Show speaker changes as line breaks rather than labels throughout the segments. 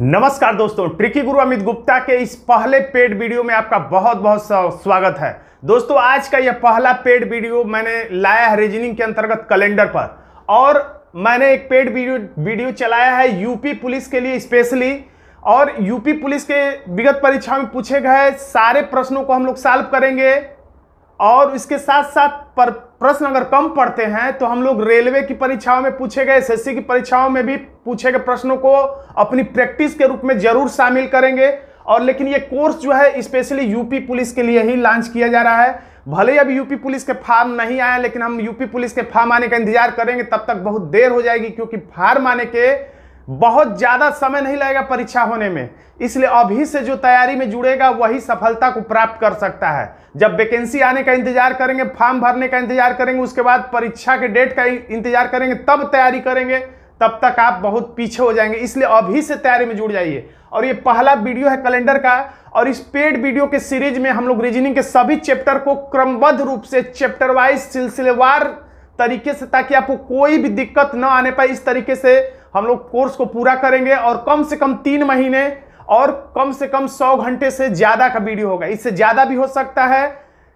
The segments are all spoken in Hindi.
नमस्कार दोस्तों ट्रिकी गुरु अमित गुप्ता के इस पहले पेड वीडियो में आपका बहुत बहुत स्वागत है दोस्तों आज का यह पहला पेड वीडियो मैंने लाया है रीजनिंग के अंतर्गत कैलेंडर पर और मैंने एक पेड वीडियो वीडियो चलाया है यूपी पुलिस के लिए स्पेशली और यूपी पुलिस के विगत परीक्षा में पूछे गए सारे प्रश्नों को हम लोग सॉल्व करेंगे और इसके साथ साथ प्रश्न अगर कम पढ़ते हैं तो हम लोग रेलवे की परीक्षाओं में पूछे गए एस की परीक्षाओं में भी पूछे गए प्रश्नों को अपनी प्रैक्टिस के रूप में जरूर शामिल करेंगे और लेकिन ये कोर्स जो है स्पेशली यूपी पुलिस के लिए ही लॉन्च किया जा रहा है भले ही अभी यूपी पुलिस के फार्म नहीं आए लेकिन हम यूपी पुलिस के फार्म आने का इंतजार करेंगे तब तक बहुत देर हो जाएगी क्योंकि फार्म आने के बहुत ज़्यादा समय नहीं लगेगा परीक्षा होने में इसलिए अभी से जो तैयारी में जुड़ेगा वही सफलता को प्राप्त कर सकता है जब वैकेंसी आने का इंतजार करेंगे फॉर्म भरने का इंतजार करेंगे उसके बाद परीक्षा के डेट का इंतजार करेंगे तब तैयारी करेंगे तब तक आप बहुत पीछे हो जाएंगे इसलिए अभी से तैयारी में जुड़ जाइए और ये पहला वीडियो है कैलेंडर का और इस पेड वीडियो के सीरीज में हम लोग रीजनिंग के सभी चैप्टर को क्रमबद्ध रूप से चैप्टर वाइज सिलसिलेवार तरीके से ताकि आपको कोई भी दिक्कत ना आने पाए इस तरीके से हम लोग कोर्स को पूरा करेंगे और कम से कम तीन महीने और कम से कम सौ घंटे से ज़्यादा का वीडियो होगा इससे ज़्यादा भी हो सकता है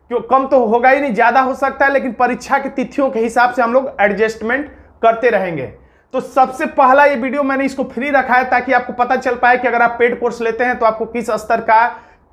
क्यों कम तो होगा ही नहीं ज़्यादा हो सकता है लेकिन परीक्षा की तिथियों के हिसाब से हम लोग एडजस्टमेंट करते रहेंगे तो सबसे पहला ये वीडियो मैंने इसको फ्री रखा है ताकि आपको पता चल पाए कि अगर आप पेड कोर्स लेते हैं तो आपको किस स्तर का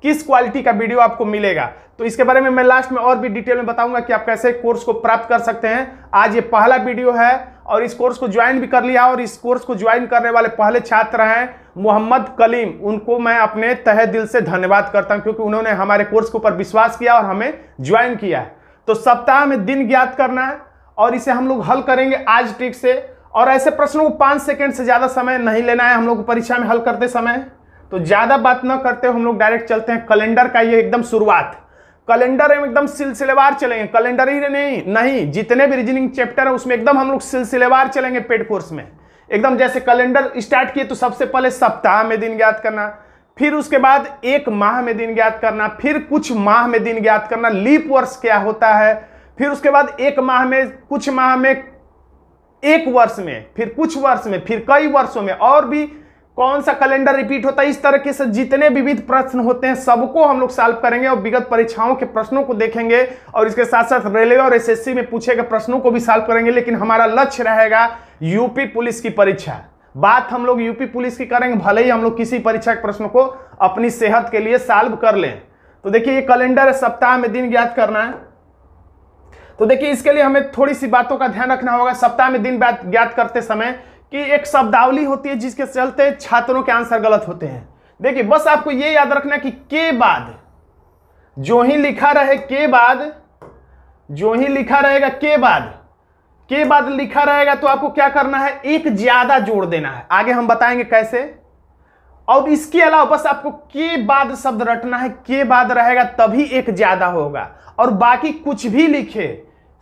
किस क्वालिटी का वीडियो आपको मिलेगा तो इसके बारे में मैं लास्ट में और भी डिटेल में बताऊंगा कि आप कैसे कोर्स को प्राप्त कर सकते हैं आज ये पहला वीडियो है और इस कोर्स को ज्वाइन भी कर लिया और इस कोर्स को ज्वाइन करने वाले पहले छात्र हैं मोहम्मद कलीम उनको मैं अपने तहे दिल से धन्यवाद करता हूँ क्योंकि उन्होंने हमारे कोर्स के ऊपर विश्वास किया और हमें ज्वाइन किया है तो सप्ताह में दिन ज्ञात करना है और इसे हम लोग हल करेंगे आज ट्रिक से और ऐसे प्रश्नों को पाँच सेकेंड से ज़्यादा समय नहीं लेना है हम लोग परीक्षा में हल करते समय तो ज़्यादा बात न करते हम लोग डायरेक्ट चलते हैं कैलेंडर का ये एकदम शुरुआत कैलेंडर एकदम सिलसिलेवार चलेंगे कैलेंडर ही नहीं नहीं जितने भी रीजनिंग चैप्टर है उसमें एकदम हम लोग सिलसिलेवार चलेंगे पेड कोर्स में एकदम जैसे कैलेंडर स्टार्ट किए तो सबसे पहले सप्ताह में दिन ज्ञात करना फिर उसके बाद एक माह में दिन ज्ञात करना फिर कुछ माह में दिन ज्ञात करना लीप वर्ष क्या होता है फिर उसके बाद एक माह में कुछ माह में एक वर्ष में फिर कुछ वर्ष में फिर कई वर्षों में और भी कौन सा कैलेंडर रिपीट होता है इस तरह के जितने विविध प्रश्न होते हैं सबको हम लोग सॉल्व करेंगे और विगत परीक्षाओं के प्रश्नों को देखेंगे और इसके साथ साथ रेलवे और एसएससी में पूछे गए प्रश्नों को भी सॉल्व करेंगे लेकिन हमारा लक्ष्य रहेगा यूपी पुलिस की परीक्षा बात हम लोग यूपी पुलिस की करेंगे भले ही हम लोग किसी परीक्षा के प्रश्न को अपनी सेहत के लिए सॉल्व कर लें तो देखिए ये कैलेंडर सप्ताह में दिन ज्ञात करना है तो देखिए इसके लिए हमें थोड़ी सी बातों का ध्यान रखना होगा सप्ताह में दिन ज्ञात करते समय कि एक शब्दावली होती है जिसके चलते छात्रों के आंसर गलत होते हैं देखिए बस आपको यह याद रखना कि के बाद जो ही लिखा रहे के बाद जो ही लिखा रहेगा के बाद के बाद लिखा रहेगा तो आपको क्या करना है एक ज्यादा जोड़ देना है आगे हम बताएंगे कैसे और इसके अलावा बस आपको के बाद शब्द रटना है के बाद रहेगा तभी एक ज्यादा होगा और बाकी कुछ भी लिखे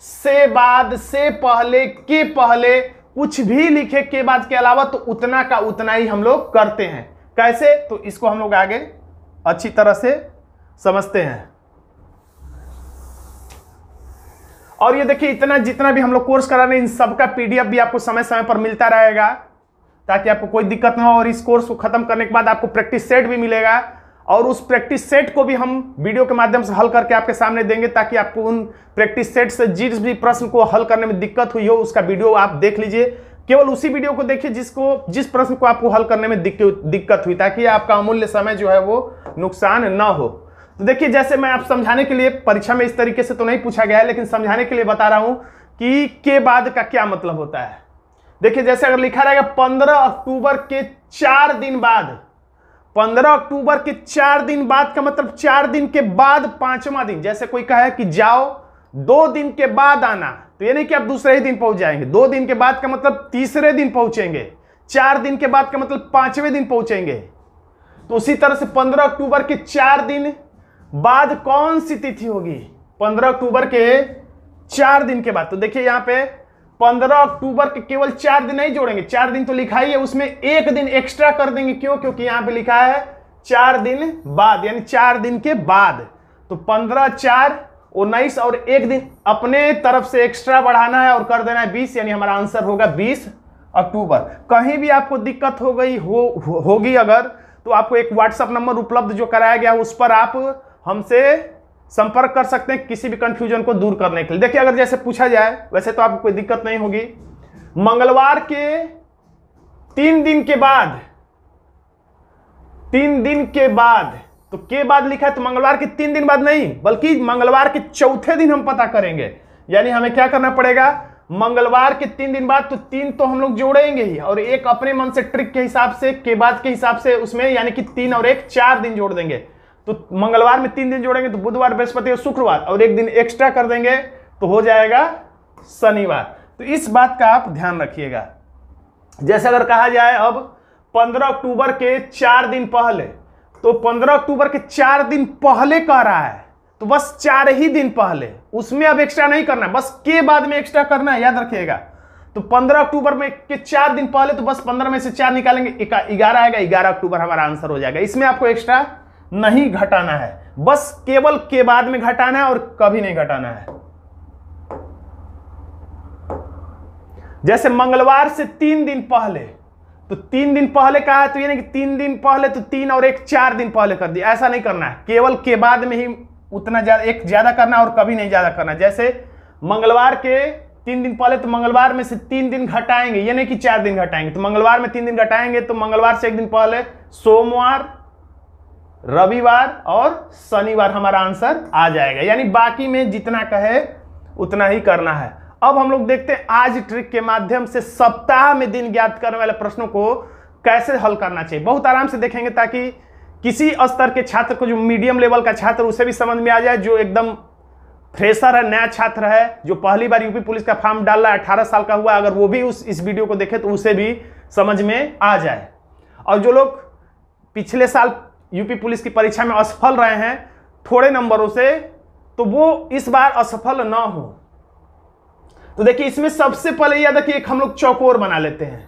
से बाद से पहले के पहले कुछ भी लिखे के बाद के अलावा तो उतना का उतना ही हम लोग करते हैं कैसे तो इसको हम लोग आगे अच्छी तरह से समझते हैं और ये देखिए इतना जितना भी हम लोग कोर्स करा रहे हैं इन सब का पीडीएफ भी आपको समय समय पर मिलता रहेगा ताकि आपको कोई दिक्कत ना हो और इस कोर्स को खत्म करने के बाद आपको प्रैक्टिस सेट भी मिलेगा और उस प्रैक्टिस सेट को भी हम वीडियो के माध्यम से हल करके आपके सामने देंगे ताकि आपको उन प्रैक्टिस सेट से जिस भी प्रश्न को हल करने में दिक्कत हुई हो उसका वीडियो आप देख लीजिए केवल उसी वीडियो को देखिए जिसको जिस प्रश्न को आपको हल करने में दिक्कत हुई ताकि आपका अमूल्य समय जो है वो नुकसान ना हो तो देखिए जैसे मैं आप समझाने के लिए परीक्षा में इस तरीके से तो नहीं पूछा गया है लेकिन समझाने के लिए बता रहा हूं कि के बाद का क्या मतलब होता है देखिए जैसे अगर लिखा रहेगा पंद्रह अक्टूबर के चार दिन बाद पंद्रह अक्टूबर के चार दिन बाद का मतलब चार दिन के बाद पांचवा दिन जैसे कोई कहे कि जाओ दो दिन के बाद आना तो ये नहीं कि आप दूसरे ही दिन पहुंच जाएंगे दो दिन के बाद का मतलब तीसरे दिन पहुंचेंगे चार दिन के बाद का मतलब पांचवें दिन पहुंचेंगे तो उसी तरह से पंद्रह अक्टूबर के चार दिन बाद कौन सी तिथि होगी पंद्रह अक्टूबर के चार दिन के बाद तो देखिए यहां पे पंद्रह अक्टूबर के केवल चार दिन नहीं जोड़ेंगे चार दिन तो लिखा ही है उसमें एक दिन एक्स्ट्रा कर देंगे क्यों क्योंकि यहां पे लिखा है चार दिन बाद यानी चार दिन के बाद तो पंद्रह चार उन्नीस और एक दिन अपने तरफ से एक्स्ट्रा बढ़ाना है और कर देना है बीस यानी हमारा आंसर होगा बीस अक्टूबर कहीं भी आपको दिक्कत हो गई हो होगी अगर तो आपको एक व्हाट्सअप नंबर उपलब्ध जो कराया गया उस पर आप हमसे संपर्क कर सकते हैं किसी भी कंफ्यूजन को दूर करने के लिए देखिए अगर जैसे पूछा जाए वैसे तो आपको कोई दिक्कत नहीं होगी मंगलवार के तीन दिन के बाद तीन दिन के बाद तो के बाद लिखा है तो मंगलवार के तीन दिन बाद नहीं बल्कि मंगलवार के चौथे दिन हम पता करेंगे यानी हमें क्या करना पड़ेगा मंगलवार के तीन दिन बाद तो तीन तो हम लोग जोड़ेंगे ही और एक अपने मन से ट्रिक के हिसाब से के बाद के हिसाब से उसमें यानी कि तीन और एक चार दिन जोड़ देंगे तो मंगलवार में तीन दिन जोड़ेंगे तो बुधवार बृहस्पति और शुक्रवार और एक दिन एक्स्ट्रा कर देंगे तो हो जाएगा शनिवार तो इस बात का आप ध्यान रखिएगा जैसे अगर कहा जाए अब 15 अक्टूबर के चार दिन पहले तो 15 अक्टूबर के चार दिन पहले कह रहा है तो बस चार ही दिन पहले उसमें अब एक्स्ट्रा नहीं करना बस के बाद में एक्स्ट्रा करना है याद रखिएगा तो 15 अक्टूबर में के चार दिन पहले तो बस 15 में से चार निकालेंगे ग्यारह आएगा ग्यारह अक्टूबर हमारा आंसर हो जाएगा इसमें आपको एक्स्ट्रा नहीं घटाना है बस केवल के बाद में घटाना है और कभी नहीं घटाना है जैसे मंगलवार से तीन दिन पहले तो तीन दिन पहले कहा है तो ये नहीं कि तीन दिन पहले तो तीन और एक चार दिन पहले कर दिया ऐसा नहीं करना है केवल के बाद में ही उतना ज्यादा एक ज्यादा करना और कभी नहीं ज्यादा करना जैसे मंगलवार के तीन दिन पहले तो मंगलवार में से तीन दिन घटाएंगे ये नहीं कि चार दिन घटाएंगे तो मंगलवार में तीन दिन घटाएंगे तो मंगलवार से एक दिन पहले सोमवार रविवार और शनिवार हमारा आंसर आ जाएगा यानी बाकी में जितना कहे उतना ही करना है अब हम लोग देखते हैं आज ट्रिक के माध्यम से सप्ताह में दिन ज्ञात करने वाले प्रश्नों को कैसे हल करना चाहिए बहुत आराम से देखेंगे ताकि किसी स्तर के छात्र को जो मीडियम लेवल का छात्र उसे भी समझ में आ जाए जो एकदम फ्रेशर है नया छात्र है जो पहली बार यूपी पुलिस का फॉर्म डाल रहा है अठारह साल का हुआ अगर वो भी उस इस वीडियो को देखे तो उसे भी समझ में आ जाए और जो लोग पिछले साल यूपी पुलिस की परीक्षा में असफल रहे हैं थोड़े नंबरों से तो वो इस बार असफल ना हो तो देखिए इसमें सबसे पहले यह देखिए एक हम लोग चौकोर बना लेते हैं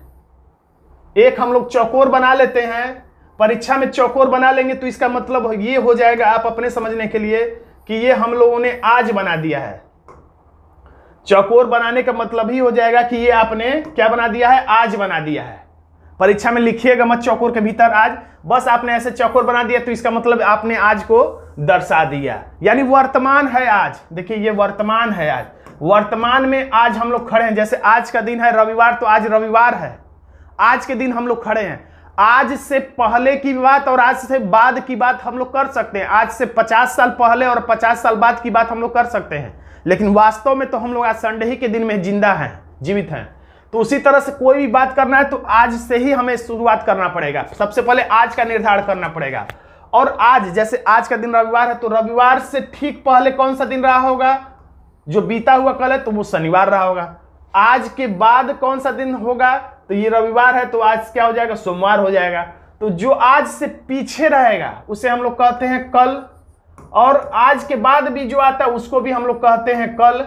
एक हम लोग चौकोर बना लेते हैं परीक्षा में चौकोर बना लेंगे तो इसका मतलब ये हो जाएगा आप अपने समझने के लिए कि ये हम लोगों ने आज बना दिया है चौकोर बनाने का मतलब ही हो जाएगा कि ये आपने क्या बना दिया है आज बना दिया है परीक्षा में लिखिएगा मत चौकोर के भीतर आज बस आपने ऐसे चौकोर बना दिया तो इसका मतलब आपने आज को दर्शा दिया यानी वर्तमान है आज देखिए ये वर्तमान है आज वर्तमान में आज हम लोग खड़े हैं जैसे आज का दिन है रविवार तो आज रविवार है आज के दिन हम लोग खड़े हैं आज से पहले की बात और आज से बाद की बात हम लोग कर सकते हैं आज से 50 साल पहले और 50 साल बाद की बात हम लोग कर सकते हैं लेकिन वास्तव में तो हम लोग आज संडे ही के दिन में जिंदा हैं जीवित हैं तो उसी तरह से कोई भी बात करना है तो आज से ही हमें शुरुआत करना पड़ेगा सबसे पहले आज का निर्धारण करना पड़ेगा और आज जैसे आज का दिन रविवार है तो रविवार से ठीक पहले कौन सा दिन रहा होगा जो बीता हुआ कल है तो वो शनिवार रहा होगा आज के बाद कौन सा दिन होगा तो ये रविवार है तो आज क्या हो जाएगा सोमवार हो जाएगा तो जो आज से पीछे रहेगा उसे हम लोग कहते हैं कल और आज के बाद भी जो आता है उसको भी हम लोग कहते हैं कल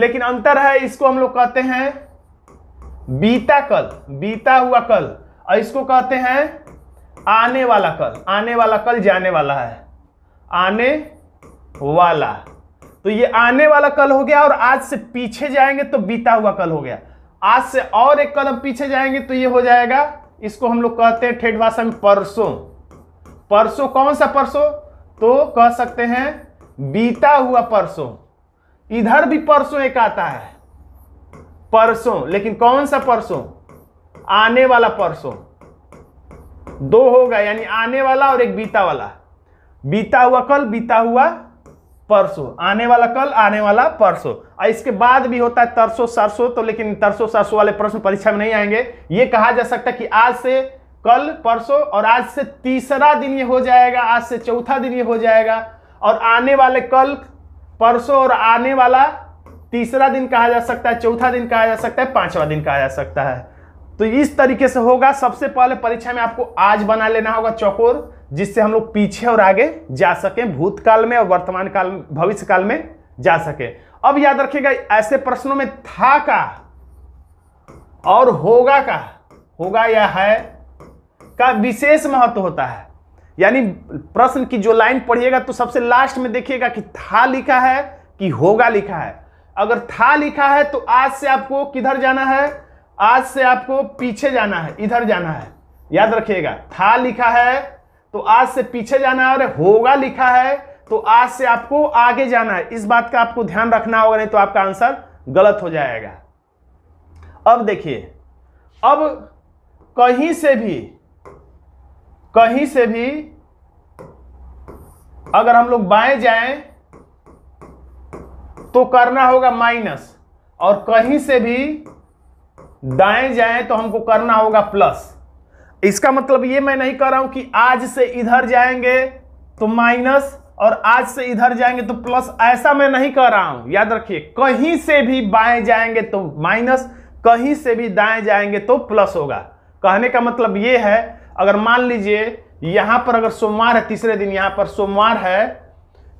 लेकिन अंतर है इसको हम लोग कहते हैं बीता कल बीता हुआ कल और इसको कहते हैं आने वाला कल आने वाला कल जाने वाला है आने वाला तो ये आने वाला कल हो गया और आज से पीछे जाएंगे तो बीता हुआ कल हो गया आज से और एक कदम पीछे जाएंगे तो ये हो जाएगा इसको हम लोग कहते हैं ठेठ भाषा में परसों परसों कौन सा परसों तो कह सकते हैं बीता हुआ परसों इधर भी परसों एक आता है परसों लेकिन कौन सा परसों आने वाला परसों दो होगा यानी आने वाला और एक बीता वाला बीता हुआ कल बीता हुआ परसों आने वाला कल आने वाला परसों और इसके बाद भी होता है तरसों सरसों तो लेकिन तरसों सरसों वाले प्रश्न परीक्षा में नहीं आएंगे ये कहा जा सकता है कि आज से कल परसों और आज से तीसरा दिन ये हो जाएगा आज से चौथा दिन ये हो जाएगा और आने वाले कल परसों और आने वाला तीसरा दिन कहा जा सकता है चौथा दिन कहा जा सकता है पांचवा दिन कहा जा सकता है तो इस तरीके से होगा सबसे पहले परीक्षा में आपको आज बना लेना होगा चौकोर जिससे हम लोग पीछे और आगे जा सकें भूतकाल में और वर्तमान काल भविष्य काल में जा सके अब याद रखिएगा ऐसे प्रश्नों में था का और होगा का होगा या है का विशेष महत्व होता है यानी प्रश्न की जो लाइन पढ़िएगा तो सबसे लास्ट में देखिएगा कि था लिखा है कि होगा लिखा है अगर था लिखा है तो आज से आपको किधर जाना है आज से आपको पीछे जाना है इधर जाना है याद रखिएगा था लिखा है तो आज से पीछे जाना है और होगा लिखा है तो आज से आपको आगे जाना है इस बात का आपको ध्यान रखना होगा नहीं तो आपका आंसर गलत हो जाएगा अब देखिए अब कहीं से भी कहीं से भी अगर हम लोग बाएं जाएं तो करना होगा माइनस और कहीं से भी दाएं जाएं तो हमको करना होगा प्लस इसका मतलब ये मैं नहीं कर रहा हूं कि आज से इधर जाएंगे तो माइनस और आज से इधर जाएंगे तो प्लस ऐसा मैं नहीं कर रहा हूं याद रखिए कहीं से भी बाएं जाएंगे तो माइनस कहीं से भी दाएं जाएंगे तो प्लस होगा कहने का मतलब ये है अगर मान लीजिए यहां पर अगर सोमवार है तीसरे दिन यहां पर सोमवार है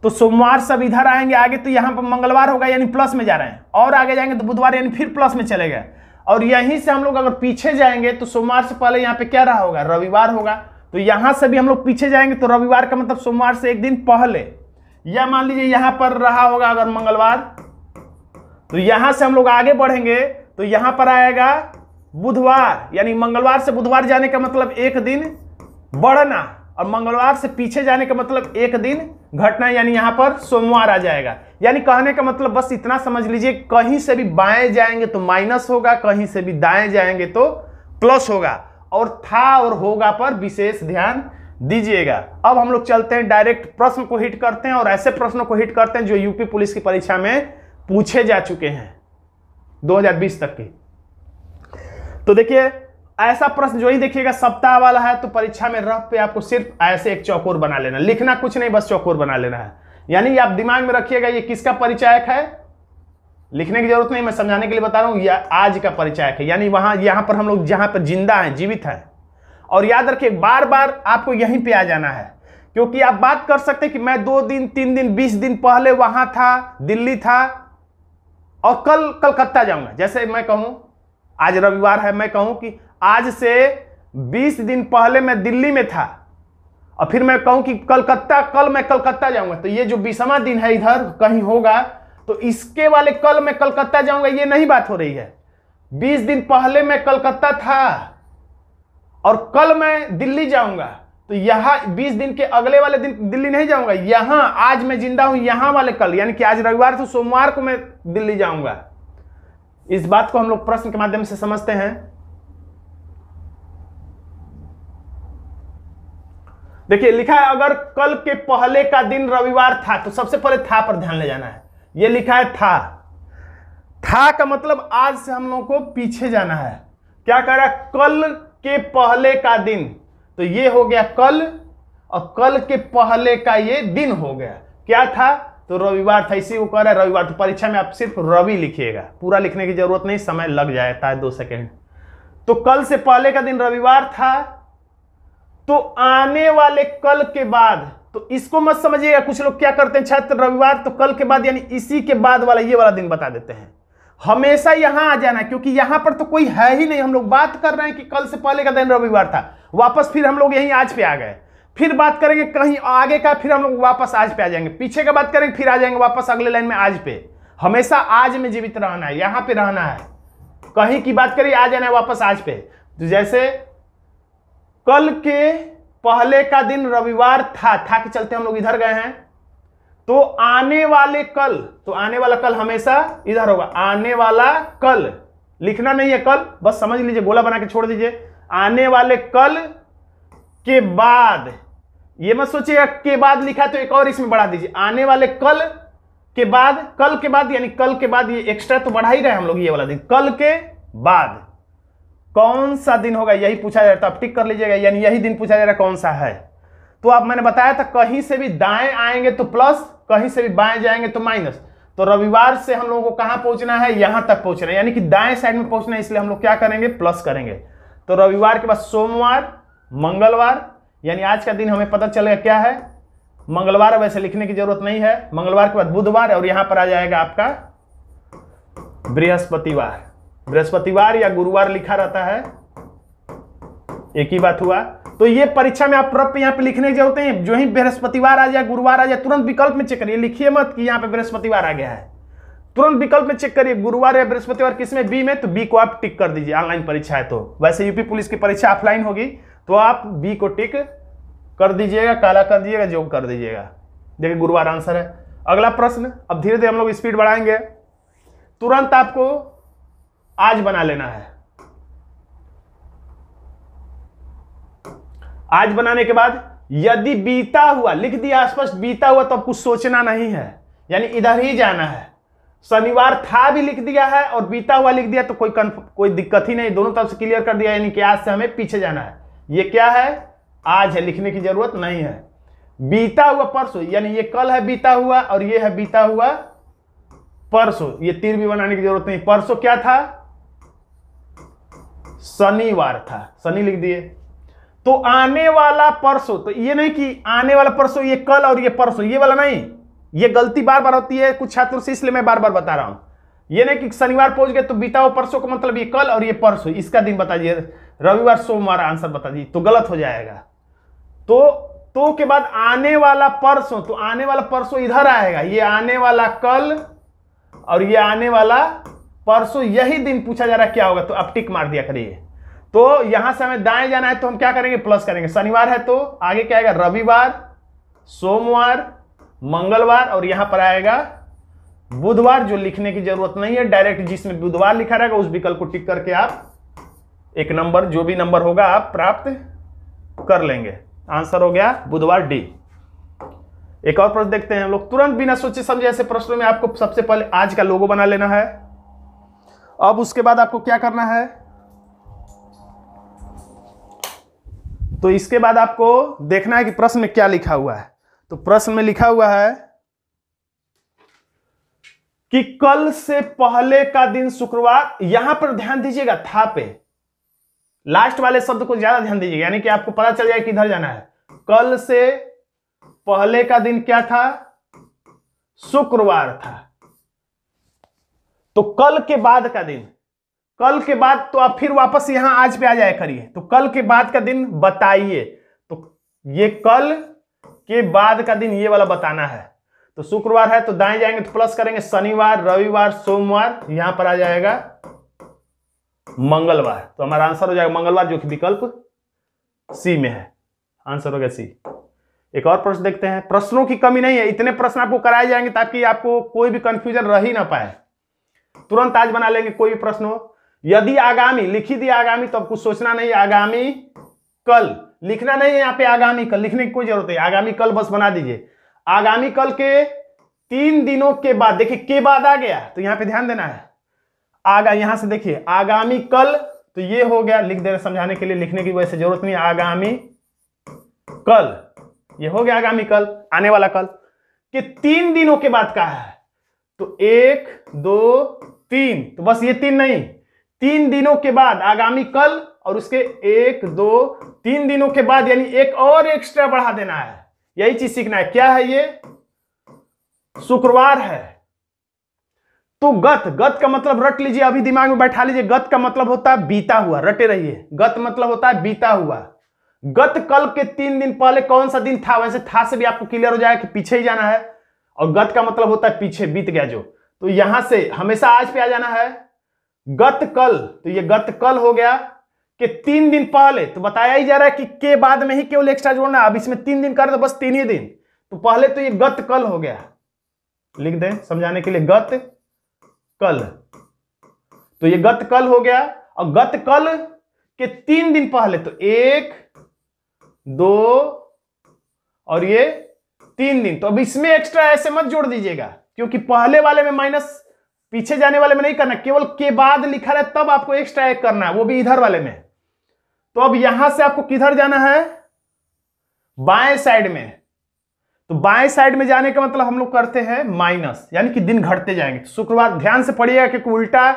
तो सोमवार सब इधर आएंगे आगे तो यहाँ पर मंगलवार होगा यानी प्लस में जा रहे हैं और आगे जाएंगे तो बुधवार यानी फिर प्लस में चले गए और यहीं से हम लोग अगर पीछे जाएंगे तो सोमवार से पहले यहाँ पे क्या रहा होगा रविवार होगा तो यहाँ से भी हम लोग पीछे जाएंगे तो रविवार का मतलब सोमवार से एक दिन पहले या मान लीजिए यहाँ पर रहा होगा अगर मंगलवार तो यहाँ से हम लोग आगे बढ़ेंगे तो यहाँ पर आएगा बुधवार यानी मंगलवार से बुधवार जाने का मतलब एक दिन बढ़ना और मंगलवार से पीछे जाने का मतलब एक दिन घटना यानी यहाँ पर सोमवार आ जाएगा यानी कहने का मतलब बस इतना समझ लीजिए कहीं से भी बाएं जाएंगे तो माइनस होगा कहीं से भी दाएं जाएंगे तो प्लस होगा और था और होगा पर विशेष ध्यान दीजिएगा अब हम लोग चलते हैं डायरेक्ट प्रश्न को हिट करते हैं और ऐसे प्रश्नों को हिट करते हैं जो यूपी पुलिस की परीक्षा में पूछे जा चुके हैं 2020 तक के तो देखिए ऐसा प्रश्न जो ही देखिएगा सप्ताह वाला है तो परीक्षा में रफ पे आपको सिर्फ ऐसे एक चौकोर बना लेना लिखना कुछ नहीं बस चौकोर बना लेना है यानी आप दिमाग में रखिएगा ये किसका परिचायक है लिखने की जरूरत नहीं मैं समझाने के लिए बता रहा हूँ यह आज का परिचायक है यानी वहां यहाँ पर हम लोग जहाँ पर जिंदा हैं जीवित हैं और याद रखिए बार बार आपको यहीं पे आ जाना है क्योंकि आप बात कर सकते हैं कि मैं दो दिन तीन दिन बीस दिन पहले वहां था दिल्ली था और कल कलकत्ता जाऊंगा जैसे मैं कहूं आज रविवार है मैं कहूं कि आज से 20 दिन पहले मैं दिल्ली में था और फिर मैं कहूं कि कलकत्ता कल मैं कलकत्ता जाऊंगा तो ये जो बीसवा दिन है इधर कहीं होगा तो इसके वाले कल मैं कलकत्ता जाऊंगा ये नहीं बात हो रही है बीस दिन पहले मैं कलकत्ता था और कल मैं दिल्ली जाऊंगा तो यहाँ बीस दिन के अगले वाले दिन दिल्ली नहीं जाऊंगा यहाँ आज मैं जिंदा हूं यहाँ वाले कल यानी कि आज रविवार तो सोमवार को मैं दिल्ली जाऊंगा इस बात को हम लोग प्रश्न के माध्यम से समझते हैं देखिए लिखा है अगर कल के पहले का दिन रविवार था तो सबसे पहले था पर ध्यान ले जाना है ये लिखा है था था का मतलब आज से हम लोगों को पीछे जाना है क्या कह रहा है कल के पहले का दिन तो ये हो गया कल और कल के पहले का ये दिन हो गया क्या था तो रविवार था इसी को कह रहा है रविवार तो परीक्षा में आप सिर्फ रवि लिखिएगा पूरा लिखने की जरूरत नहीं समय लग जाता है दो सेकेंड तो कल से पहले का दिन रविवार था तो आने वाले कल के बाद तो इसको मत समझिएगा कुछ लोग क्या करते हैं छात्र रविवार तो कल के बाद यानी इसी के बाद वाला ये वाला दिन बता देते हैं हमेशा यहां आ जाना क्योंकि यहां पर तो कोई है ही नहीं हम लोग बात कर रहे हैं कि कल से पहले का दिन रविवार था वापस फिर हम लोग यहीं आज पे आ गए फिर बात करेंगे कहीं आगे का फिर हम लोग वापस आज पे आ जाएंगे पीछे का बात करेंगे फिर आ जाएंगे वापस अगले लाइन में आज पे हमेशा आज में जीवित रहना है यहां पर रहना है कहीं की बात करिए आ जाना है वापस आज पे तो जैसे कल के पहले का दिन रविवार था था कि चलते हम लोग इधर गए हैं तो आने वाले कल तो आने वाला कल हमेशा इधर होगा आने वाला कल लिखना नहीं है कल बस समझ लीजिए गोला बना के छोड़ दीजिए आने वाले कल के बाद ये मत सोचिएगा के बाद लिखा तो एक और इसमें बढ़ा दीजिए आने वाले कल के बाद कल के बाद यानी कल के बाद ये एक्स्ट्रा तो बढ़ा ही रहे हम लोग ये वाला दिन कल के बाद कौन सा दिन होगा यही पूछा जा रहा है तो आप टिक कर लीजिएगा यानी यही दिन पूछा जा रहा है कौन सा है तो आप मैंने बताया था कहीं से भी दाएं आएंगे तो प्लस कहीं से भी बाएं जाएंगे तो माइनस तो रविवार से हम लोगों को कहां पहुंचना है यहां तक पहुंचना है यानी कि दाएं साइड में पहुंचना है इसलिए हम लोग क्या करेंगे प्लस करेंगे तो रविवार के बाद सोमवार मंगलवार यानी आज का दिन हमें पता चलेगा क्या है मंगलवार वैसे लिखने की जरूरत नहीं है मंगलवार के बाद बुधवार और यहां पर आ जाएगा आपका बृहस्पतिवार बृहस्पतिवार या गुरुवार लिखा रहता है एक ही बात हुआ तो ये परीक्षा में आप प्रप यहां पे लिखने के होते हैं जो ही बृहस्पतिवार आ जाए गुरुवार आ जाए तुरंत विकल्प में चेक करिए लिखिए मत कि यहां पे बृहस्पतिवार आ गया है तुरंत विकल्प में चेक करिए गुरुवार या बृहस्पतिवार किस में बी में तो बी को आप टिक कर दीजिए ऑनलाइन परीक्षा है तो वैसे यूपी पुलिस की परीक्षा ऑफलाइन होगी तो आप बी को टिक कर दीजिएगा काला कर दीजिएगा जो कर दीजिएगा देखिए गुरुवार आंसर है अगला प्रश्न अब धीरे धीरे हम लोग स्पीड बढ़ाएंगे तुरंत आपको आज बना लेना है आज बनाने के बाद यदि बीता हुआ लिख दिया स्पष्ट बीता हुआ तो कुछ सोचना नहीं है यानी इधर ही जाना है शनिवार था भी लिख दिया है और बीता हुआ लिख दिया तो कोई कोई दिक्कत ही नहीं दोनों तरफ से क्लियर कर दिया यानी कि आज से हमें पीछे जाना है ये क्या है आज है लिखने की जरूरत नहीं है बीता हुआ परसों यानी ये कल है बीता हुआ और ये है बीता हुआ परसों ये तीर भी बनाने की जरूरत नहीं परसों क्या था शनिवार था शनि लिख दिए तो आने वाला परसों तो ये नहीं कि आने वाला परसों ये कल और ये परसों ये वाला नहीं ये गलती बार बार होती है कुछ छात्रों से इसलिए मैं बार बार बता रहा हूं ये नहीं कि शनिवार पहुंच गए तो बीता परसों का मतलब ये कल और ये परसों इसका दिन बता दिए रविवार सोमवार आंसर बता दिए तो गलत हो जाएगा तो तो के बाद आने वाला परसों तो आने वाला परसों इधर आएगा ये आने वाला कल और ये आने वाला परसों यही दिन पूछा जा रहा है क्या होगा तो आप टिक मार दिया करिए तो यहां से हमें दाएं जाना है तो हम क्या करेंगे प्लस करेंगे शनिवार है तो आगे क्या आएगा रविवार सोमवार मंगलवार और यहां पर आएगा बुधवार जो लिखने की जरूरत नहीं है डायरेक्ट जिसमें बुधवार लिखा रहेगा उस विकल्प को टिक करके आप एक नंबर जो भी नंबर होगा आप प्राप्त कर लेंगे आंसर हो गया बुधवार डी एक और प्रश्न देखते हैं हम लोग तुरंत बिना सोचे समझे ऐसे प्रश्नों में आपको सबसे पहले आज का लोगो बना लेना है अब उसके बाद आपको क्या करना है तो इसके बाद आपको देखना है कि प्रश्न में क्या लिखा हुआ है तो प्रश्न में लिखा हुआ है कि कल से पहले का दिन शुक्रवार यहां पर ध्यान दीजिएगा था पे लास्ट वाले शब्द को ज्यादा ध्यान दीजिएगा यानी कि आपको पता चल जाए किधर जाना है कल से पहले का दिन क्या था शुक्रवार था तो कल के बाद का दिन कल के बाद तो आप फिर वापस यहां आज पे आ जाए करिए तो कल के बाद का दिन बताइए तो ये कल के बाद का दिन ये वाला बताना है तो शुक्रवार है तो दाएं जाएंगे तो प्लस करेंगे शनिवार रविवार सोमवार यहां पर आ जाएगा मंगलवार तो हमारा आंसर हो जाएगा मंगलवार जो कि विकल्प सी में है आंसर हो गया सी एक और प्रश्न देखते हैं प्रश्नों की कमी नहीं है इतने प्रश्न आपको कराए जाएंगे ताकि आपको कोई भी कंफ्यूजन रह ही ना पाए तुरंत आज बना लेंगे कोई प्रश्न हो यदि आगामी लिखी दी आगामी तो अब कुछ सोचना नहीं आगामी कल लिखना नहीं है यहाँ पे आगामी कल लिखने की कोई जरूरत नहीं आगामी कल बस बना दीजिए आगामी कल के तीन दिनों के बाद देखिए के बाद आ गया तो यहाँ पे ध्यान देना है आगा यहां से देखिए आगामी कल तो ये हो गया लिख देना समझाने के लिए लिखने की वैसे जरूरत नहीं आगामी कल ये हो गया आगामी कल आने वाला कल कि तीन दिनों के बाद का है तो एक दो तीन तो बस ये तीन नहीं तीन दिनों के बाद आगामी कल और उसके एक दो तीन दिनों के बाद यानी एक और एक्स्ट्रा बढ़ा देना है यही चीज सीखना है क्या है ये शुक्रवार है तो गत गत का मतलब रट लीजिए अभी दिमाग में बैठा लीजिए गत का मतलब होता है बीता हुआ रटे रहिए गत मतलब होता है बीता हुआ गत कल के तीन दिन पहले कौन सा दिन था वैसे था से भी आपको क्लियर हो जाएगा कि पीछे ही जाना है और गत का मतलब होता है पीछे बीत गया जो तो यहां से हमेशा आज पे आ जाना है गत कल तो ये गत कल हो गया कि तीन दिन पहले तो बताया ही जा रहा है कि के बाद में ही केवल एक्स्ट्रा जोड़ना अब इसमें तीन दिन कर तो बस तीन ही दिन तो पहले तो ये गत कल हो गया लिख दें समझाने के लिए गत कल तो ये गत कल हो गया और गत कल के तीन दिन पहले तो एक दो और ये तीन दिन तो अब इसमें एक्स्ट्रा ऐसे मत जोड़ दीजिएगा क्योंकि पहले वाले में माइनस पीछे जाने वाले में नहीं करना केवल के बाद लिखा रहे तब आपको एक्स्ट्रा एक करना है वो भी इधर वाले में तो अब यहां से आपको किधर जाना है बाएं साइड में तो बाएं साइड में जाने का मतलब हम लोग करते हैं माइनस यानी कि दिन घटते जाएंगे तो शुक्रवार ध्यान से पढ़िएगा क्योंकि उल्टा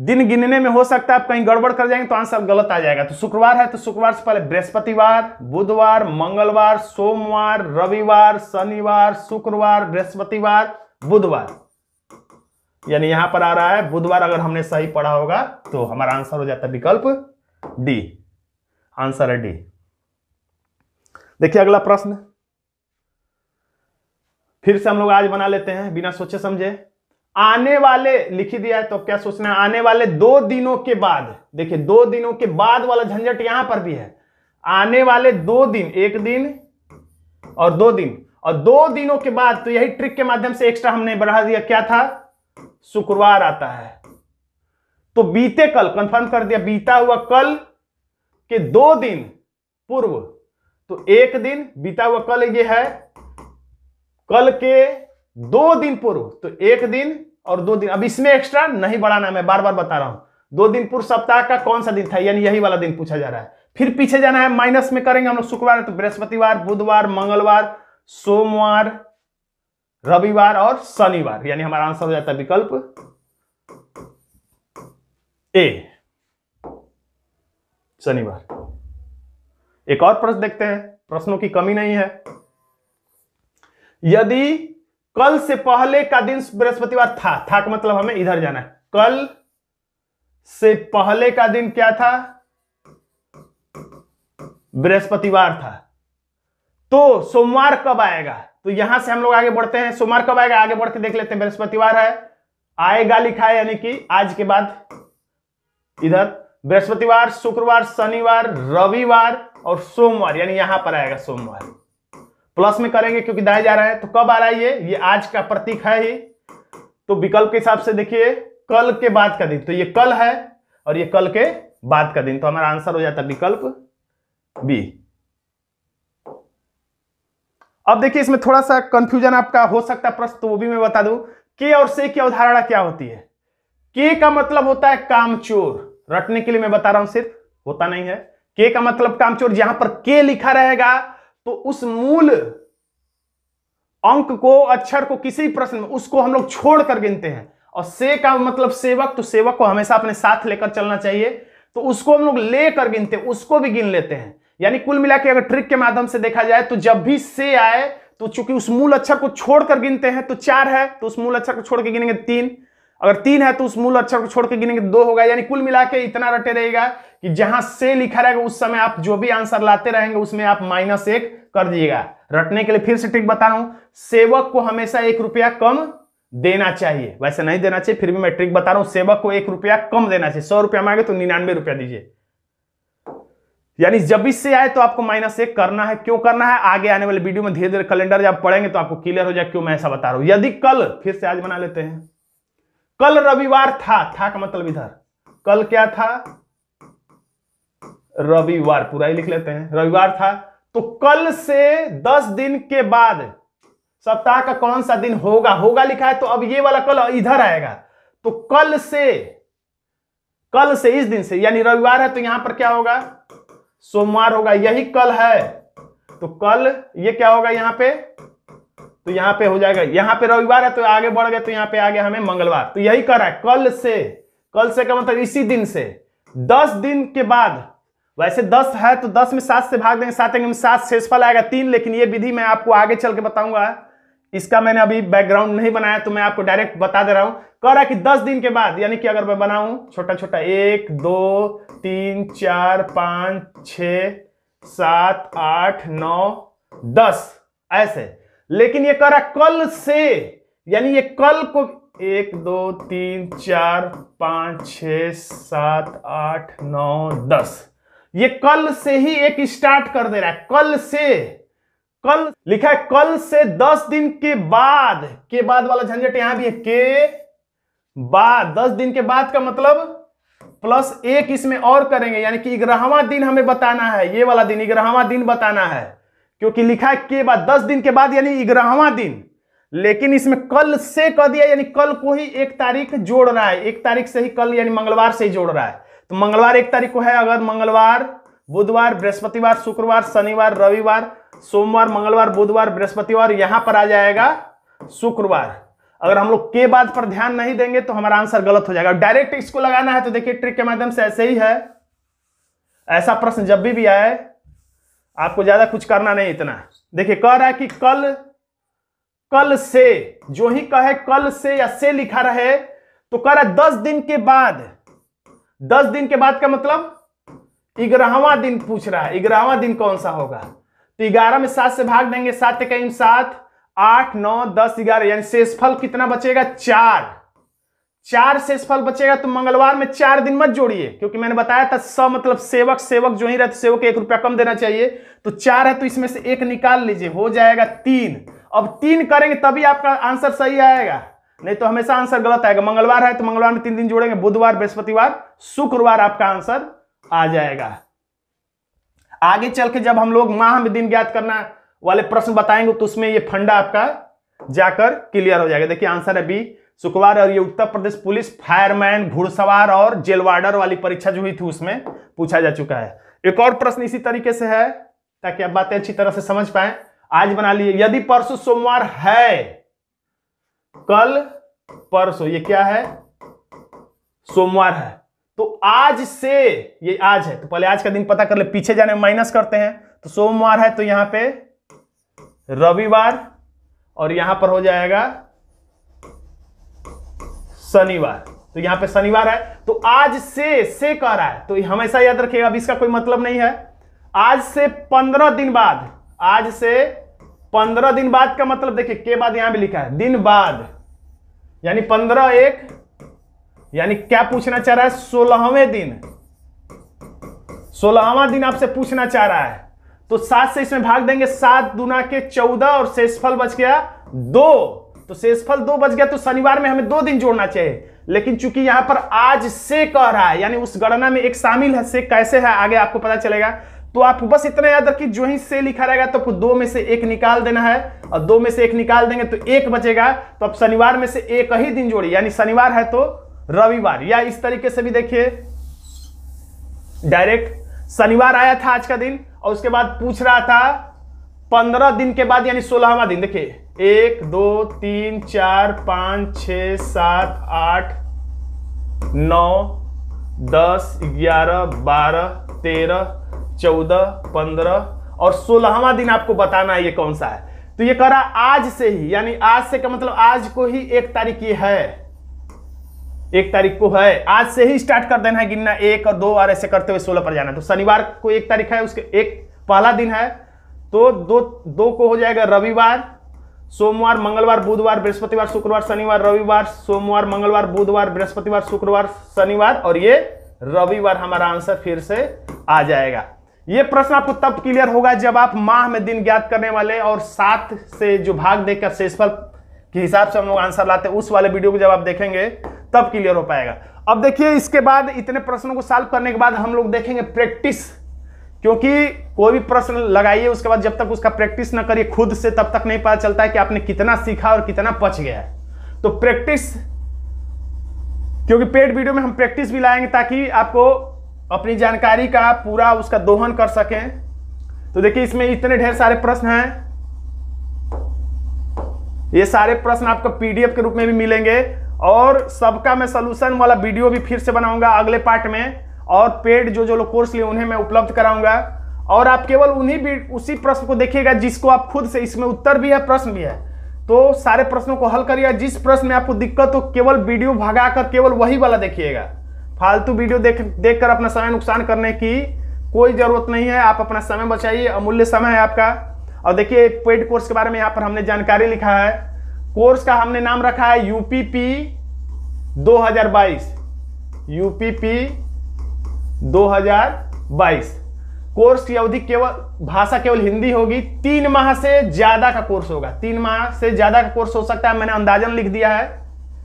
दिन गिनने में हो सकता है आप कहीं गड़बड़ कर जाएंगे तो आंसर गलत आ जाएगा तो शुक्रवार है तो शुक्रवार से पहले बृहस्पतिवार बुधवार मंगलवार सोमवार रविवार शनिवार शुक्रवार बृहस्पतिवार बुधवार यानी यहां पर आ रहा है बुधवार अगर हमने सही पढ़ा होगा तो हमारा आंसर हो जाता है विकल्प डी आंसर है डी देखिए अगला प्रश्न फिर से हम लोग आज बना लेते हैं बिना सोचे समझे आने वाले लिख दिया है तो क्या सोचना है आने वाले दो दिनों के बाद देखिए दो दिनों के बाद वाला झंझट यहां पर भी है आने वाले दो दिन एक दिन और दो दिन और दो दिनों के बाद तो यही ट्रिक के माध्यम से एक्स्ट्रा हमने बढ़ा दिया क्या था शुक्रवार आता है तो बीते कल कंफर्म कर दिया बीता हुआ कल के दो दिन पूर्व तो एक दिन बीता हुआ कल ये है कल के दो दिन पूर्व तो एक दिन और दो दिन अब इसमें एक्स्ट्रा नहीं बढ़ाना मैं बार बार बता रहा हूं दो दिन पूर्व सप्ताह का कौन सा दिन था यानी यही वाला दिन पूछा जा रहा है फिर पीछे जाना है माइनस में करेंगे हम लोग शुक्रवार तो बृहस्पतिवार बुधवार मंगलवार सोमवार रविवार और शनिवार यानी हमारा आंसर हो जाता है विकल्प ए शनिवार एक और प्रश्न देखते हैं प्रश्नों की कमी नहीं है यदि कल से पहले का दिन बृहस्पतिवार था था का मतलब हमें इधर जाना है कल से पहले का दिन क्या था बृहस्पतिवार था तो सोमवार कब आएगा तो यहां से हम लोग आगे बढ़ते हैं सोमवार कब आएगा आगे बढ़ के देख लेते हैं बृहस्पतिवार है आएगा लिखा है यानी कि आज के बाद इधर बृहस्पतिवार शुक्रवार शनिवार रविवार और सोमवार यानी यहां पर आएगा सोमवार प्लस में करेंगे क्योंकि दाएं जा रहा है तो कब आ रहा है ये ये आज का प्रतीक है ही तो विकल्प के हिसाब से देखिए कल के बाद का दिन तो ये कल है और ये कल के बाद का दिन तो हमारा आंसर हो जाता है विकल्प बी अब देखिए इसमें थोड़ा सा कंफ्यूजन आपका हो सकता है प्रश्न तो वो भी मैं बता दू के और से की अवधारणा क्या होती है के का मतलब होता है कामचोर रटने के लिए मैं बता रहा हूं सिर्फ होता नहीं है के का मतलब कामचोर जहां पर के लिखा रहेगा तो उस मूल अंक को अक्षर को किसी प्रश्न में उसको हम लोग छोड़कर गिनते हैं और से का मतलब सेवक तो सेवक को हमेशा अपने साथ लेकर चलना चाहिए तो उसको हम लोग लेकर गिनते उसको भी गिन लेते हैं यानी कुल मिला के अगर ट्रिक के माध्यम से देखा जाए तो जब भी से आए तो चूंकि उस मूल अक्षर को छोड़कर गिनते हैं तो चार है तो उस मूल अक्षर को छोड़कर गिनेंगे तीन अगर तीन है तो उस मूल अक्षर को छोड़ के गिनेंगे दो होगा यानी कुल मिला के इतना रटे रहेगा कि जहां से लिखा रहेगा उस समय आप जो भी आंसर लाते रहेंगे उसमें आप माइनस एक कर दीजिएगा रटने के लिए फिर से ट्रिक बता रहा हूं सेवक को हमेशा एक रुपया कम देना चाहिए वैसे नहीं देना चाहिए फिर भी मैं ट्रिक बता रहा हूं सेवक को एक रुपया कम देना चाहिए सौ रुपया मांगे तो निन्यानवे रुपया दीजिए यानी जब भी से आए तो आपको माइनस एक करना है क्यों करना है आगे आने वाले वीडियो में धीरे धीरे कैलेंडर जब पढ़ेंगे तो आपको क्लियर हो जाए क्यों मैं ऐसा बता रहा हूं यदि कल फिर से आज बना लेते हैं कल रविवार था था का मतलब इधर कल क्या था रविवार पूरा ही लिख लेते हैं रविवार था तो कल से दस दिन के बाद सप्ताह का कौन सा दिन होगा होगा लिखा है तो अब ये वाला कल इधर आएगा तो कल से कल से इस दिन से यानी रविवार है तो यहां पर क्या होगा सोमवार होगा यही कल है तो कल ये क्या होगा यहां पे तो यहाँ पे हो जाएगा यहाँ पे रविवार है तो आगे बढ़ गए तो यहाँ पे आ गया हमें मंगलवार तो यही कर रहा है कल से कल से का मतलब इसी दिन से दस दिन के बाद वैसे दस है तो दस में सात से भाग देंगे सात में सात शेषफल आएगा तीन लेकिन ये विधि मैं आपको आगे चल के बताऊंगा इसका मैंने अभी बैकग्राउंड नहीं बनाया तो मैं आपको डायरेक्ट बता दे रहा हूं कह रहा है कि दस दिन के बाद यानी कि अगर मैं बनाऊं छोटा छोटा एक दो तीन चार पांच छ सात आठ नौ दस ऐसे लेकिन ये कह रहा कल से यानी ये कल को एक दो तीन चार पाँच छ सात आठ नौ दस ये कल से ही एक स्टार्ट कर दे रहा है कल से कल लिखा है कल से दस दिन के बाद के बाद वाला झंझट यहां भी है के बाद दस दिन के बाद का मतलब प्लस एक इसमें और करेंगे यानी कि ग्रहवा दिन हमें बताना है ये वाला दिन ग्रहवा दिन बताना है क्योंकि लिखा है के बाद दस दिन के बाद यानी ग्यारहवा दिन लेकिन इसमें कल से कह दिया यानी कल को ही एक तारीख जोड़ रहा है एक तारीख से ही कल यानी मंगलवार से ही जोड़ रहा है तो मंगलवार एक तारीख को है अगर मंगलवार बुधवार बृहस्पतिवार शुक्रवार शनिवार रविवार सोमवार मंगलवार बुधवार बृहस्पतिवार यहां पर आ जाएगा शुक्रवार अगर हम लोग के बाद पर ध्यान नहीं देंगे तो हमारा आंसर गलत हो जाएगा डायरेक्ट इसको लगाना है तो देखिए ट्रिक के माध्यम से ऐसे ही है ऐसा प्रश्न जब भी, भी आए आपको ज्यादा कुछ करना नहीं इतना देखिए कह रहा है कि कल कल से जो ही कहे कल से या से लिखा रहे तो कह रहा है दस दिन के बाद दस दिन के बाद का मतलब ग्यारहवा दिन पूछ रहा है ग्यारहवा दिन कौन सा होगा तो ग्यारह में सात से भाग देंगे सात कहीं सात आठ नौ दस ग्यारह यानी शेषफल कितना बचेगा चार चार शेषफल बचेगा तो मंगलवार में चार दिन मत जोड़िए क्योंकि मैंने बताया था स मतलब सेवक सेवक जो ही रहते सेवक एक रुपया कम देना चाहिए तो चार है तो इसमें से एक निकाल लीजिए हो जाएगा तीन अब तीन करेंगे तभी आपका आंसर सही आएगा नहीं तो हमेशा आंसर गलत आएगा मंगलवार है तो मंगलवार में तीन दिन जोड़ेंगे बुधवार बृहस्पतिवार शुक्रवार आपका आंसर आ जाएगा आगे चल के जब हम लोग माह में दिन ज्ञात करना वाले प्रश्न बताएंगे तो उसमें ये फंडा आपका जाकर क्लियर हो जाएगा देखिए आंसर है बी शुक्रवार और ये उत्तर प्रदेश पुलिस फायरमैन घुड़सवार और जेलवार्डर वाली परीक्षा जो हुई थी उसमें पूछा जा चुका है एक और प्रश्न इसी तरीके से है ताकि आप बातें अच्छी तरह से समझ पाए आज बना लिए यदि परसों सोमवार है कल परसों ये क्या है सोमवार है तो आज से ये आज है तो पहले आज का दिन पता कर ले पीछे जाने में माइनस करते हैं तो सोमवार है तो यहां पे रविवार और यहां पर हो जाएगा शनिवार तो यहां पे शनिवार है तो आज से से कह रहा है तो हमेशा याद रखिएगा अब इसका कोई मतलब नहीं है आज से पंद्रह दिन बाद आज से पंद्रह दिन बाद का मतलब देखिए के बाद यहां भी लिखा है दिन बाद यानी पंद्रह एक यानी क्या पूछना चाह रहा है सोलहवें दिन सोलहवा दिन आपसे पूछना चाह रहा है तो सात से इसमें भाग देंगे सात दुना के चौदह और शेषफल बच गया दो तो शेषफल दो बज गया तो शनिवार में हमें दो दिन जोड़ना चाहिए लेकिन चूंकि यहां पर आज से कह रहा है यानी उस गणना में एक शामिल है से कैसे है आगे आपको पता चलेगा तो आप बस इतना याद रखिए जो ही से लिखा रहेगा तो आपको दो में से एक निकाल देना है और दो में से एक निकाल देंगे तो एक बचेगा तो आप शनिवार में से एक ही दिन जोड़िए यानी शनिवार है तो रविवार या इस तरीके से भी देखिए डायरेक्ट शनिवार आया था आज का दिन और उसके बाद पूछ रहा था पंद्रह दिन के बाद यानी सोलहवा दिन देखिए एक दो तीन चार पाँच छ सात आठ नौ दस ग्यारह बारह तेरह चौदह पंद्रह और सोलहवा दिन आपको बताना है ये कौन सा है तो ये कह रहा आज से ही यानी आज से का मतलब आज को ही एक तारीख ये है एक तारीख को है आज से ही स्टार्ट कर देना है गिनना एक और दो और ऐसे करते हुए सोलह पर जाना है तो शनिवार को एक तारीख है उसके एक पहला दिन है तो दो दो को हो जाएगा रविवार सोमवार मंगलवार बुधवार बृहस्पतिवार शुक्रवार शनिवार रविवार सोमवार मंगलवार बुधवार बृहस्पतिवार शुक्रवार शनिवार और ये रविवार हमारा आंसर फिर से आ जाएगा ये प्रश्न आपको तब क्लियर होगा जब आप माह में दिन ज्ञात करने वाले और सात से जो भाग देकर शेषफल के हिसाब से हम लोग आंसर लाते उस वाले वीडियो को जब आप देखेंगे तब क्लियर हो पाएगा अब देखिए इसके बाद इतने प्रश्नों को सॉल्व करने के बाद हम लोग देखेंगे प्रैक्टिस क्योंकि कोई भी प्रश्न लगाइए उसके बाद जब तक उसका प्रैक्टिस ना करिए खुद से तब तक नहीं पता चलता है कि आपने कितना सीखा और कितना पच गया तो प्रैक्टिस क्योंकि पेड वीडियो में हम प्रैक्टिस भी लाएंगे ताकि आपको अपनी जानकारी का पूरा उसका दोहन कर सकें तो देखिए इसमें इतने ढेर सारे प्रश्न हैं ये सारे प्रश्न आपको पीडीएफ के रूप में भी मिलेंगे और सबका मैं सोल्यूशन वाला वीडियो भी फिर से बनाऊंगा अगले पार्ट में और पेड जो जो लोग कोर्स लिए उन्हें मैं उपलब्ध कराऊंगा और आप केवल उन्हीं भी उसी प्रश्न को देखिएगा जिसको आप खुद से इसमें उत्तर भी है प्रश्न भी है तो सारे प्रश्नों को हल करिएगा जिस प्रश्न में आपको दिक्कत हो केवल वीडियो भगा कर केवल वही वाला देखिएगा फालतू वीडियो देख देख कर अपना समय नुकसान करने की कोई ज़रूरत नहीं है आप अपना समय बचाइए अमूल्य समय है आपका और देखिए पेड कोर्स के बारे में यहाँ पर हमने जानकारी लिखा है कोर्स का हमने नाम रखा है यूपीपी 2022 यूपीपी 2022 कोर्स की अवधि केवल भाषा केवल हिंदी होगी तीन माह से ज्यादा का कोर्स होगा तीन माह से ज्यादा का कोर्स हो सकता है मैंने अंदाजन लिख दिया है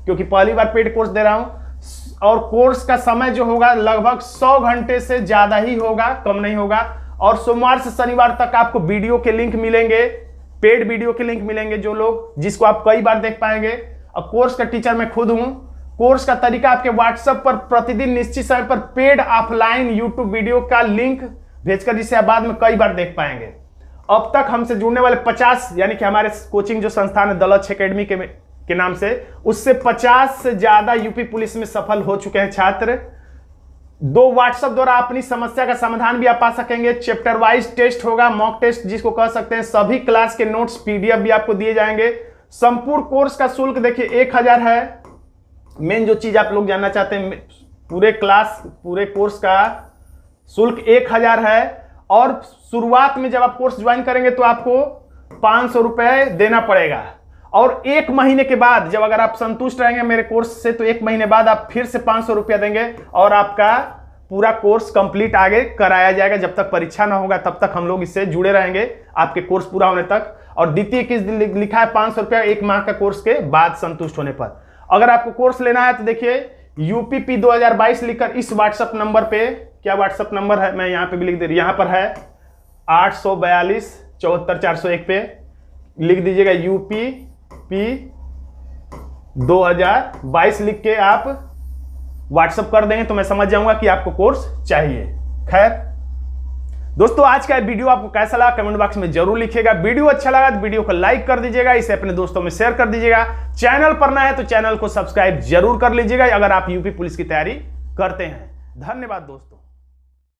क्योंकि पहली बार पेड कोर्स दे रहा हूं और कोर्स का समय जो होगा लगभग 100 घंटे से ज्यादा ही होगा कम नहीं होगा और सोमवार से शनिवार तक आपको वीडियो के लिंक मिलेंगे पेड वीडियो के लिंक मिलेंगे जो लोग जिसको आप कई बार देख पाएंगे और कोर्स का टीचर मैं खुद हूं कोर्स का तरीका आपके व्हाट्सएप पर प्रतिदिन निश्चित समय पर पेड ऑफलाइन यूट्यूब वीडियो का लिंक भेजकर जिसे आप बाद में कई बार देख पाएंगे अब तक हमसे जुड़ने वाले 50 यानी कि हमारे कोचिंग जो संस्थान है दलच एकेडमी के, के नाम से उससे 50 से ज्यादा यूपी पुलिस में सफल हो चुके हैं छात्र दो व्हाट्सएप द्वारा अपनी समस्या का समाधान भी आप पा सकेंगे चैप्टर वाइज टेस्ट होगा मॉक टेस्ट जिसको कह सकते हैं सभी क्लास के नोट्स पीडीएफ भी आपको दिए जाएंगे संपूर्ण कोर्स का शुल्क देखिए एक हजार है मेन जो चीज़ आप लोग जानना चाहते हैं पूरे क्लास पूरे कोर्स का शुल्क एक हज़ार है और शुरुआत में जब आप कोर्स ज्वाइन करेंगे तो आपको पाँच सौ रुपये देना पड़ेगा और एक महीने के बाद जब अगर आप संतुष्ट रहेंगे मेरे कोर्स से तो एक महीने बाद आप फिर से पाँच सौ रुपया देंगे और आपका पूरा कोर्स कंप्लीट आगे कराया जाएगा जब तक परीक्षा ना होगा तब तक हम लोग इससे जुड़े रहेंगे आपके कोर्स पूरा होने तक और द्वितीय किस दिन लिखा है पाँच सौ रुपया एक माह का कोर्स के बाद संतुष्ट होने पर अगर आपको कोर्स लेना है तो देखिए यूपीपी 2022 लिखकर इस व्हाट्सएप नंबर पे क्या व्हाट्सएप नंबर है मैं यहाँ पे भी लिख दे रही यहाँ पर है आठ सौ बयालीस चौहत्तर चार सौ एक पे लिख दीजिएगा यूपी पी बाईस लिख के आप व्हाट्सएप कर देंगे तो मैं समझ जाऊंगा कि आपको कोर्स चाहिए खैर दोस्तों आज का वीडियो आपको कैसा लगा कमेंट बॉक्स में जरूर लिखिएगा वीडियो अच्छा लगा तो वीडियो को लाइक कर दीजिएगा इसे अपने दोस्तों में शेयर कर दीजिएगा चैनल पर ना है तो चैनल को सब्सक्राइब जरूर कर लीजिएगा अगर आप यूपी पुलिस की तैयारी करते हैं धन्यवाद दोस्तों